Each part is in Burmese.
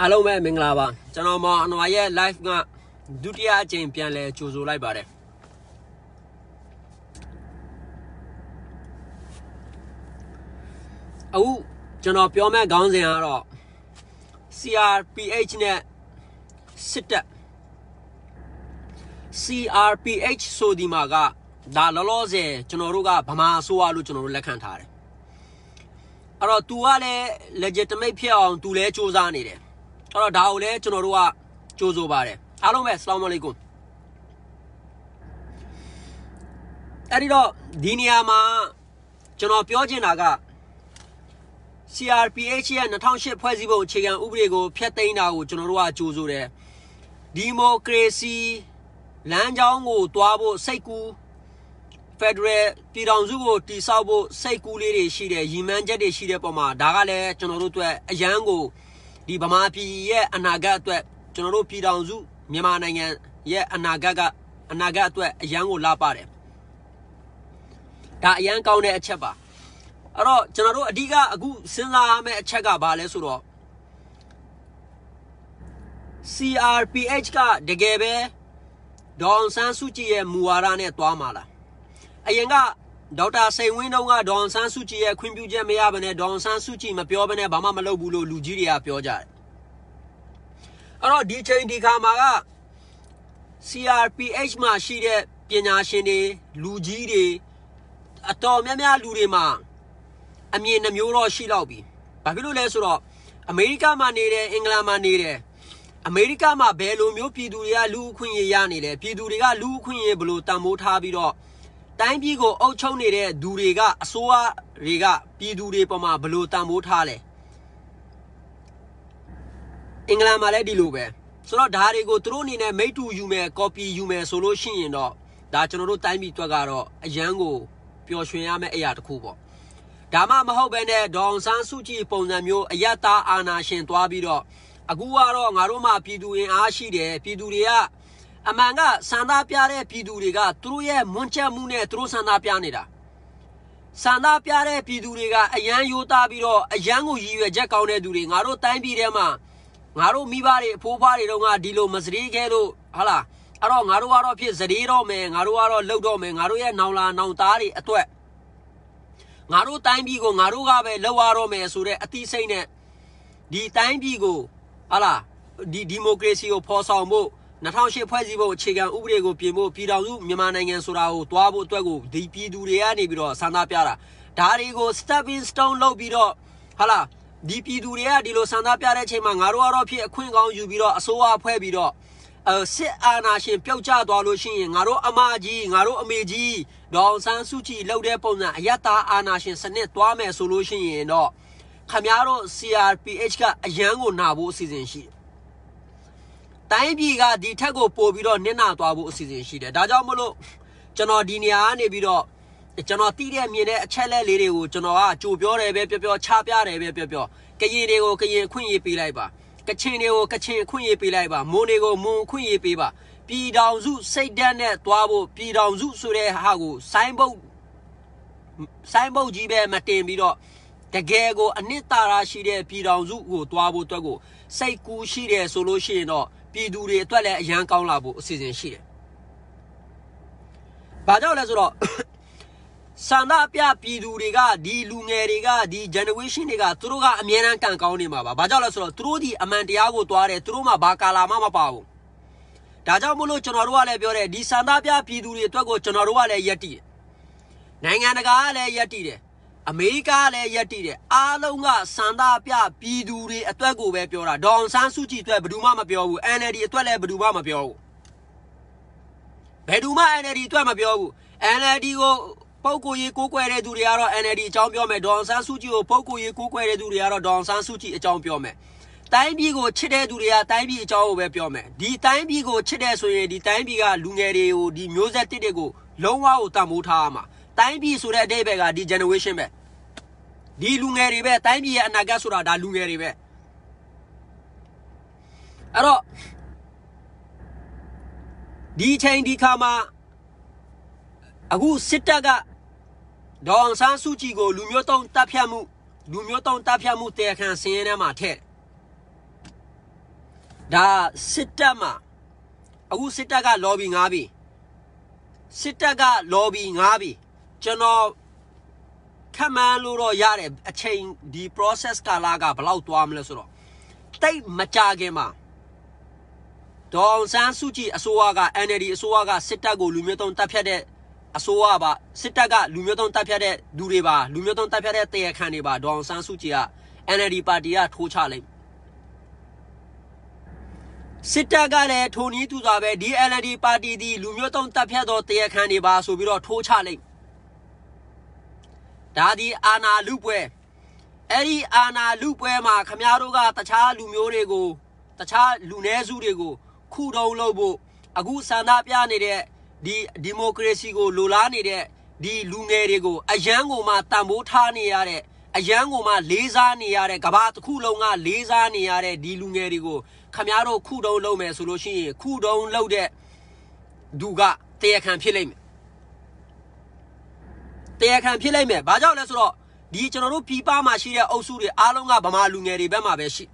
အားလုံးပဲမင်္ဂလာပါကျွန်တော်မောင်အနွားရဲ့ live ကဒုတိယအကြိမ်ပြန်လဲကြိုဆိုလိုက်ပါတယ်အခုကျွန်တော်ပြောမဲ့ခေါင်းစဉ်ကတော့ CRPH နဲ့စစ်တပ် CRPH ဆိုဒီမှာကဒါလောလောဆယ်ကျွန်တော်တို့ကဗမာအစိုးရလို့ကျွန်တော်တို့လက်ခံထားတယ်အဲ့တော့ तू ကလည်း legitimate ဖြစ်အောင် तू လည်းစ조사နေတယ်အဲ့တော့ဒါကိုလည်းကျွန်တော်တို့ကကြိုးဆိုပါတယ်အားလုံးပဲဆလောမ်အလိုင်ကွမ်အဲ့ဒီတော့ဒီနေရာမှာကျွန်တော်ပြောချင်တာက CRPH ရဲ့2008ဖွဲ့စည်းပုံအခြေခံဥပဒေကိုဖျက်သိမ်းတာကိုကျွန်တော်တို့ကကြိုးဆိုတယ်ဒီမိုကရေစီလမ်းကြောင်းကိုတွားဖို့စိတ်ကူးဖက်ဒရယ်ပြည်ထောင်စုကိုတိဆောက်ဖို့စိတ်ကူးလေးတွေရှိတယ်ရည်မှန်းချက်တွေရှိတဲ့ပုံမှာဒါကလည်းကျွန်တော်တို့အတွက်အရန်ကိုဒီဗမာပြည်ရဲ့အနာဂတ်အတွက်ကျွန်တော်တို့ပြည်တော်စုမြန်မာနိုင်ငံရဲ့အနာဂတ်ကအနာဂတ်အတွက်အရန်ကိုလာပါတယ်ဒါအရန်ကောင်းတဲ့အချက်ပါအဲ့တော့ကျွန်တော်တို့အဓိကအခုစဉ်းစားရမယ့်အချက်ကဘာလဲဆိုတော့ CRPH ကတကယ်ပဲဒေါန်ဆန်းစုကြည်ရဲ့မူဝါဒနဲ့တွားမှာလားအရင်ကဒေါက်တာစိန်ဝင်းတို့ကဒေါန်ဆန်းစုကြည်ရဲ့ခွင့်ပြုချက်မရဘဲနဲ့ဒေါန်ဆန်းစုကြည်မပြောဘဲနဲ့ဘာမှမလုပ်ဘူးလို့လူကြီးတွေကပြောကြတယ်အဲ့တော့ဒီချိန်ဒီခါမှာက CRPH မှာရှိတဲ့ပညာရှင်တွေလူကြီးတွေအတော်များများလူတွေမှာအမြင်နှမျိုးတော့ရှိတော့ပြီဘာဖြစ်လို့လဲဆိုတော့အမေရိကမှာနေတယ်အင်္ဂလန်မှာနေတယ်အမေရိကမှာဘယ်လိုမျိုးပြည်သူတွေကလူအခွင့်အရေးရနေလဲပြည်သူတွေကလူအခွင့်အရေးဘယ်လိုတန်ဖိုးထားပြီးတော့တိုင်းပြည်ကိုအုပ်ချုပ်နေတဲ့သူတွေကအစိုးရတွေကပြည်သူတွေပေါ်မှာဘလို့တန်ဖိုးထားလဲအင်္ဂလန်မှာလည်းဒီလိုပဲဆိုတော့ဒါတွေကိုသူတို့အနေနဲ့မိတူယူမယ် copy ယူမယ်ဆိုလို့ရှိရင်တော့ဒါကျွန်တော်တို့တိုင်းပြည်အတွက်ကတော့အရန်ကိုပျော်ရွှင်ရမယ့်အရာတစ်ခုပေါ့ဒါမှမဟုတ်ဘဲနဲ့ဒေါန်ဆန်းစုကြည်ပုံစံမျိုးအယတအာနာရှင်သွားပြီးတော့အခုကတော့ငါတို့မှပြည်သူရင်အားရှိတယ်ပြည်သူတွေကအမှန်ကဆန္ဒပြတဲ့ပြည်သူတွေကသူတို့ရဲ့မွန်းချက်မှုနဲ့သူတို့ဆန္ဒပြနေတာဆန္ဒပြတဲ့ပြည်သူတွေကအယမ်းယိုးသားပြီးတော့အယမ်းကိုရည်ရွယ်ချက်ကောင်းတဲ့သူတွေငါတို့တိုင်းပြည်ထဲမှာငါတို့မိဘတွေအဖိုးဖွားတွေတော့ကဒီလိုမစည်းခဲလို့ဟာလားအဲ့တော့ငါတို့ကတော့ဖြစ်စည်းတော့မယ်ငါတို့ကတော့လှုပ်တော့မယ်ငါတို့ရဲ့နောင်လာနောင်သားတွေအတွက်ငါတို့တိုင်းပြည်ကိုငါတို့ကပဲလှုပ်ရတော့မယ်ဆိုတဲ့အသိစိတ်နဲ့ဒီတိုင်းပြည်ကိုဟာလားဒီဒီမိုကရေစီကိုဖော်ဆောင်ဖို့2008ဖွဲ့စည်းပုံအခြေခံဥပဒေကိုပြင်ဖို့ပြည်ထောင်စုမြန်မာနိုင်ငံဆိုတာကိုတွားဖို့အတွက်ကိုဒီပြည်သူတွေကနေပြီးတော့ဆန္ဒပြတာဒါတွေကို stepping stone လုပ်ပြီးတော့ဟာလားဒီပြည်သူတွေကဒီလိုဆန္ဒပြတဲ့အချိန်မှာငါတို့ကတော့ဖြစ်အခွင့်ကောင်းယူပြီးတော့အစိုးရဖွဲ့ပြီးတော့အဲစစ်အာဏာရှင်ပြုတ်ကျသွားလို့ရှိရင်ငါတို့အမကြီးငါတို့အမေကြီးဒေါ်ဆန်းစုကြည်လှုပ်တဲ့ပုံစံအယတ္တာအာဏာရှင်စနစ်သွားမယ်ဆိုလို့ရှိရင်တော့ခမရတို့ CRPH ကအရန်ကိုနာဖို့အစီအစဉ်ရှိတယ်တိုင်းပြည်ကဒီထက်ကိုပို့ပြီးတော့နစ်နာသွားဖို့အစီအစဉ်ရှိတယ်ဒါကြောင့်မလို့ကျွန်တော်ဒီနေရာကနေပြီးတော့ကျွန်တော်တီးတဲ့မြင်တဲ့အချက်လက်လေးတွေကိုကျွန်တော်ကကြိုပြောတယ်ပဲပြောပြောချပြတယ်ပဲပြောပြောကရင်တွေကိုကရင်ခွင့်ရေးပေးလိုက်ပါကချင်တွေကိုကချင်ခွင့်ရေးပေးလိုက်ပါမွန်တွေကိုမွန်ခွင့်ရေးပေးပါပြည်တောင်စုစိတ်ဓာတ်နဲ့တွားဖို့ပြည်တောင်စုဆိုတဲ့ဟာကိုဆိုင်းဘုတ်ဆိုင်းဘုတ်ကြီးပဲမတင်ပြီးတော့တကယ်ကိုအနစ်သာရရှိတဲ့ပြည်တော်စုကိုတွားဖို့အတွက်ကိုစိတ်ကူးရှိတယ်ဆိုလို့ရှိရင်တော့ပြည်သူတွေအတွက်လည်းအရန်ကောင်းလာဖို့အစီအစဉ်ရှိတယ်။ဘာကြောင့်လဲဆိုတော့ဆန္ဒပြပြည်သူတွေကဒီလူငယ်တွေကဒီ generation တွေကသူတို့ကအမြဲတမ်းကံကောင်းနေမှာပါ။ဘာကြောင့်လဲဆိုတော့သူတို့ဒီအမှန်တရားကိုသွားတယ်သူတို့မှဘာကာလာမှမပါဘူး။ဒါကြောင့်မို့လို့ကျွန်တော်တို့ကလည်းပြောတယ်ဒီဆန္ဒပြပြည်သူတွေအတွက်ကိုကျွန်တော်တို့ကလည်းယက်တည်တယ်။နိုင်ငံတကာကလည်းယက်တည်တယ်အမေရိကလည်းရက်တိတယ်အားလုံးကစန္ဒပြပြည်သူတွေအတွက်ကိုပဲပြောတာဒေါန်ဆန်းစုကြည်အတွက်ဘယ်သူမှမပြောဘူး NLD အတွက်လည်းဘယ်သူမှမပြောဘူးဘယ်သူမှ NLD အတွက်မပြောဘူး NLD ကိုပုပ်ကိုရေးကိုးကွယ်တဲ့သူတွေကတော့ NLD အကြောင်းပြောမယ်ဒေါန်ဆန်းစုကြည်ကိုပုပ်ကိုရေးကိုးကွယ်တဲ့သူတွေကတော့ဒေါန်ဆန်းစုကြည်အကြောင်းပြောမယ်တိုင်းပြည်ကိုချစ်တဲ့သူတွေကတိုင်းပြည်အကြောင်းကိုပဲပြောမယ်ဒီတိုင်းပြည်ကိုချစ်တဲ့ဆိုရင်ဒီတိုင်းပြည်ကလူငယ်တွေကိုဒီမျိုးဆက်တစ်တွေကိုလုံးဝကိုတတ်မိုးထားရမှာတိုင်းပြည်ဆိုတဲ့အတိတ်ပဲကဒီ generation ပဲဒီလူငယ်တွေပဲတိုင်းပြည်ရဲ့အနာဂတ်ဆိုတာဒါလူငယ်တွေပဲအဲ့တော့ဒီချိန်ဒီခါမှာအခုစစ်တပ်ကဒေါအောင်ဆန်းစုကြည်ကိုလူမျိုးတုံးတပ်ဖြတ်မှုလူမျိုးတုံးတပ်ဖြတ်မှုတရားခံစင်းရဲထဲမှာထည့်ဒါစစ်တပ်မှာအခုစစ်တပ်ကလော်ဘီ၅ပြီစစ်တပ်ကလော်ဘီ၅ပြီကျွန်တော်ခံမှန်းလို့တော့ရတယ်အချိန်ဒီ process ကာလကဘယ်လောက်သွားမလဲဆိုတော့တိတ်မကြခင်မှာဒေါ်ဆန်းစုကြည်အစိုးရက NLD အစိုးရကစစ်တပ်ကို လူမျိုးတုံးတပ်ဖြတ်တဲ့အစိုးရပါစစ်တပ်ကလူမျိုးတုံးတပ်ဖြတ်တဲ့လူတွေပါလူမျိုးတုံးတပ်ဖြတ်တဲ့တရားခံတွေပါဒေါ်ဆန်းစုကြည်က NLD ပါတီကထိုးချလိုက်စစ်တပ်ကလည်းထိုးနီးသူသာပဲဒီ NLD ပါတီဒီလူမျိုးတုံးတပ်ဖြတ်သောတရားခံတွေပါဆိုပြီးတော့ထိုးချလိုက်ဒါဒီအာနာလူပွဲအဲ့ဒီအာနာလူပွဲမှာခမားတို့ကတခြားလူမျိုးတွေကိုတခြားလူနည်းစုတွေကိုခုတုံးလုပ်ဖို့အခုဆန္ဒပြနေတဲ့ဒီဒီမိုကရေစီကိုလိုလားနေတဲ့ဒီလူငယ်တွေကိုအယံကိုမှတံပိုးထားနေရတဲ့အယံကိုမှလေးစားနေရတဲ့ကဘာတစ်ခုလုံးကလေးစားနေရတဲ့ဒီလူငယ်တွေကို ခမားတို့ခုတုံးလုပ်မယ်ဆိုလို့ရှိရင်ခုတုံးလုပ်တဲ့သူကတရားခံဖြစ်လိမ့်မယ်တရားခံဖြစ်လိုက်မယ်ဘာကြောင့်လဲဆိုတော့ဒီကျွန်တော်တို့ပြည်ပမှာရှိတဲ့အုပ်စုတွေအားလုံးကဗမာလူငယ်တွေဘက်မှာပဲရှိ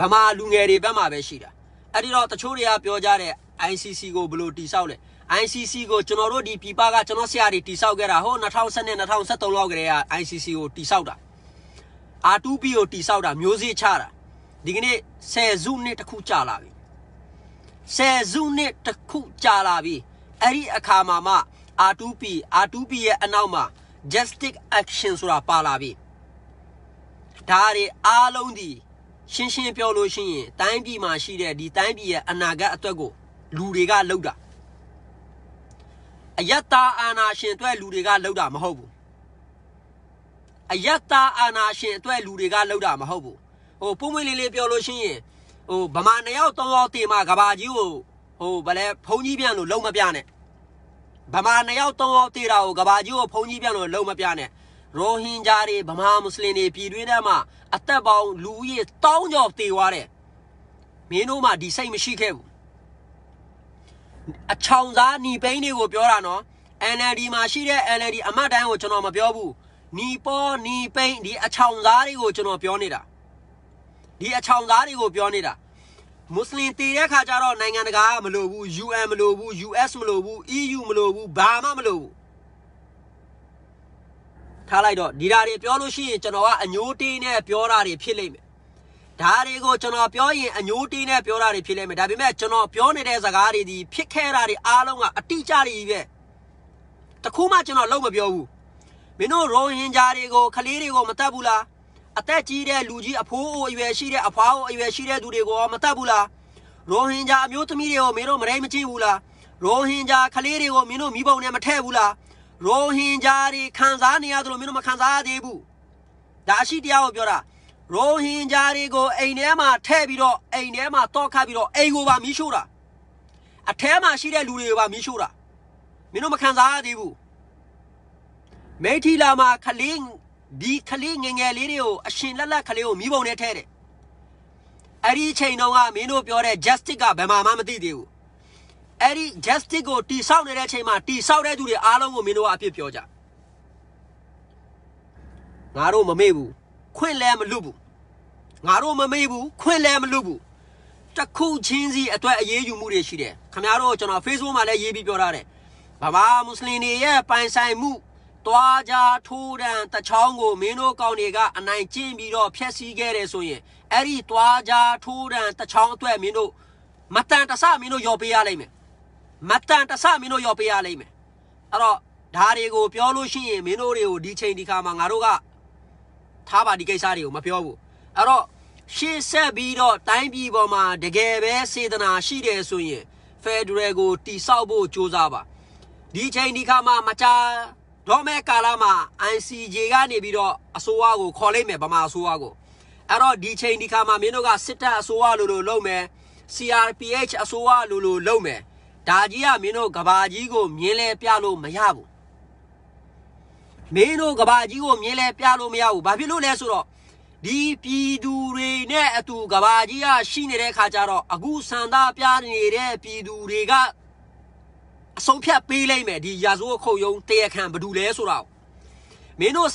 ဗမာလူငယ်တွေဘက်မှာပဲရှိတာအဲ့ဒီတော့တချို့တွေကပြောကြတဲ့ ICC ကိုဘယ်လိုတိဆောက်လဲ ICC ကိုကျွန်တော်တို့ဒီပြည်ပကကျွန်တော်ဆရာတွေတိဆောက်ခဲ့တာဟို2012 2013လောက်ကတည်းက ICC ကိုတိဆောက်တာ R2P ကိုတိဆောက်တာမျိုးစေ့ချတာဒီကနေ့ဆယ်စုနှစ်တစ်ခုကြာလာပြီဆယ်စုနှစ်တစ်ခုကြာလာပြီအဲ့ဒီအခါမှာမှ R2P R2P ရဲ့အနောက်မှာ justice action ဆိုတာပါလာပြီဒါတွေအားလုံးဒီရှင်းရှင်းပြောလို့ရှိရင်တိုင်းပြည်မှာရှိတဲ့ဒီတိုင်းပြည်ရဲ့အနာဂတ်အတွက်ကိုလူတွေကလောက်တာအယတ္တာအာနာရှင်အတွက်လူတွေကလောက်တာမဟုတ်ဘူးအယတ္တာအာနာရှင်အတွက်လူတွေကလောက်တာမဟုတ်ဘူးဟိုပုံမွေးလေးလေးပြောလို့ရှိရင်ဟိုဗမာနှစ်ယောက်သုံးယောက်တင်မှာကဘာကြီးကိုဟိုဗလဲဖုံကြီးပြန်လို့လုံးမပြနဲ့ဗမာနှစ်ယောက်သုံးယောက်တေးတာကိုကဘာကြီးကိုဖုံကြီးပြန်လို့လုံးမပြနဲ့ရိုဟင်ဂျာတွေဗမာမွတ်စလင်တွေပြည်တွင်းထဲမှာအသက်ပေါင်းလူဦးရေတောင်းကျော်တေသွားတယ်မင်းတို့မှဒီစိတ်မရှိခဲ့ဘူးအချောင်စားညီပိန်းတွေကိုပြောတာနော် NLD မှာရှိတဲ့ NLD အမတ်တိုင်းကိုကျွန်တော်မပြောဘူးညီပေါ်ညီပိန်းဒီအချောင်စားတွေကိုကျွန်တော်ပြောနေတာဒီအချောင်သားတွေကိုပြောနေတာမွတ်စလင်တည်တဲ့ခါကျတော့နိုင်ငံတကာကမလိုဘူး UN မလိုဘူး US မလိုဘူး EU မလိုဘူးဘာမှမလိုဘူးထားလိုက်တော့ဒီဓာတွေပြောလို့ရှိရင်ကျွန်တော်ကအညိုးတေးနဲ့ပြောတာတွေဖြစ်လိမ့်မယ်ဓာတွေကိုကျွန်တော်ပြောရင်အညိုးတေးနဲ့ပြောတာတွေဖြစ်လိမ့်မယ်ဒါပေမဲ့ကျွန်တော်ပြောနေတဲ့စကားတွေဒီဖြစ်ခဲ့တာတွေအားလုံးကအတိအကျတွေပဲတခုမှကျွန်တော်လုံးမပြောဘူးမင်းတို့ရိုဟင်ဂျာတွေကိုခလေးတွေကိုမတတ်ဘူးလားအသက်ကြီးတဲ့လူကြီးအဖိုးအိုအရွယ်ရှိတဲ့အဖွားအိုအရွယ်ရှိတဲ့သူတွေကိုမတတ်ဘူးလားရိုဟင်ဂျာအမျိုးသမီးတွေကိုမင်းတို့မရိုင်းမကြည့်ဘူးလားရိုဟင်ဂျာကလေးတွေကိုမင်းတို့မိဘုံနဲ့မထည့်ဘူးလားရိုဟင်ဂျာတွေခံစားနေရတယ်လို့မင်းတို့မခံစားရသေးဘူးဒါရှိတရားကိုပြောတာရိုဟင်ဂျာတွေကိုအိမ်ထဲမှာထည့်ပြီးတော့အိမ်ထဲမှာတောက်ခပြီးတော့အိမ်ကိုပါမီးရှို့တာအထဲမှာရှိတဲ့လူတွေကိုပါမီးရှို့တာမင်းတို့မခံစားရသေးဘူးမိထီလာမှာခလေးဒီကလေးငငယ်လေးတွေကိုအရှင်လက်လက်ကလေးကိုမိဘုံနဲ့ထဲတယ်အဲ့ဒီချိန်တုန်းကမင်းတို့ပြောတဲ့ justice ကဘယ်မှာမှမသိသေးဘူးအဲ့ဒီ justice ကိုတိဆောက်နေတဲ့အချိန်မှာတိဆောက်တဲ့သူတွေအားလုံးကိုမင်းတို့ကအပြစ်ပြောကြငါတို့မမေ့ဘူးခွင့်လဲမလွတ်ဘူးငါတို့မမေ့ဘူးခွင့်လဲမလွတ်ဘူးတခုချင်းစီအတွက်အရေးယူမှုတွေရှိတယ်ခင်ဗျားတို့ကျွန်တော် Facebook မှာလည်းရေးပြီးပြောထားတယ်ဗမာမွတ်စလင်တွေရဲ့ပိုင်ဆိုင်မှုသွားကြထိုးတန်တချောင်းကိုမင်းတို့ကောင်တွေကအနိုင်ကျင့်ပြီးတော့ဖျက်ဆီးခဲ့တယ်ဆိုရင်အဲ့ဒီသွားကြထိုးတန်တချောင်းအတွက်မင်းတို့မတန်တဆမင်းတို့ရောပေးရလိမ့်မယ်မတန်တဆမင်းတို့ရောပေးရလိမ့်မယ်အဲ့တော့ဒါတွေကို ပြောလို့ရှိရင်မင်းတို့တွေကိုဒီချိန်ဒီခါမှာငါတို့ကထားပါဒီကိစ္စတွေကိုမပြောဘူးအဲ့တော့ရှေ့ဆက်ပြီးတော့တိုင်းပြည်ပေါ်မှာတကယ်ပဲစေတနာရှိတယ်ဆိုရင်ဖက်ဒရယ်ကိုတိဆောက်ဖို့ကြိုးစားပါဒီချိန်ဒီခါမှာမကြာဒေါ်မဲကာလာမှာ ICJ ကနေပြီးတော့အစိုးရကိုခေါ်လိုက်မယ်ဗမာအစိုးရကိုအဲ့တော့ဒီချိန်ဒီခါမှာမင်းတို့ကစစ်တပ်အစိုးရလိုလိုလုပ်မယ် CRPH အစိုးရလိုလိုလုပ်မယ်ဒါကြီးကမင်းတို့ကဘာကြီးကို မြင်းလဲပြလို့မရဘူးမင်းတို့ကဘာကြီးကိုမြင်းလဲပြလို့မရဘူးဘာဖြစ်လို့လဲဆိုတော့ဒီပြည်သူတွေနဲ့အတူကဘာကြီးကရှိနေတဲ့ခါကျတော့အခုဆန္ဒပြနေတဲ့ပြည်သူတွေကအဆုံးဖြတ်ပေးလိုက်မယ်ဒီရာဇဝတ်ခုံရုံးတရားခံဘယ်သူလဲဆိုတော့မင်းတို့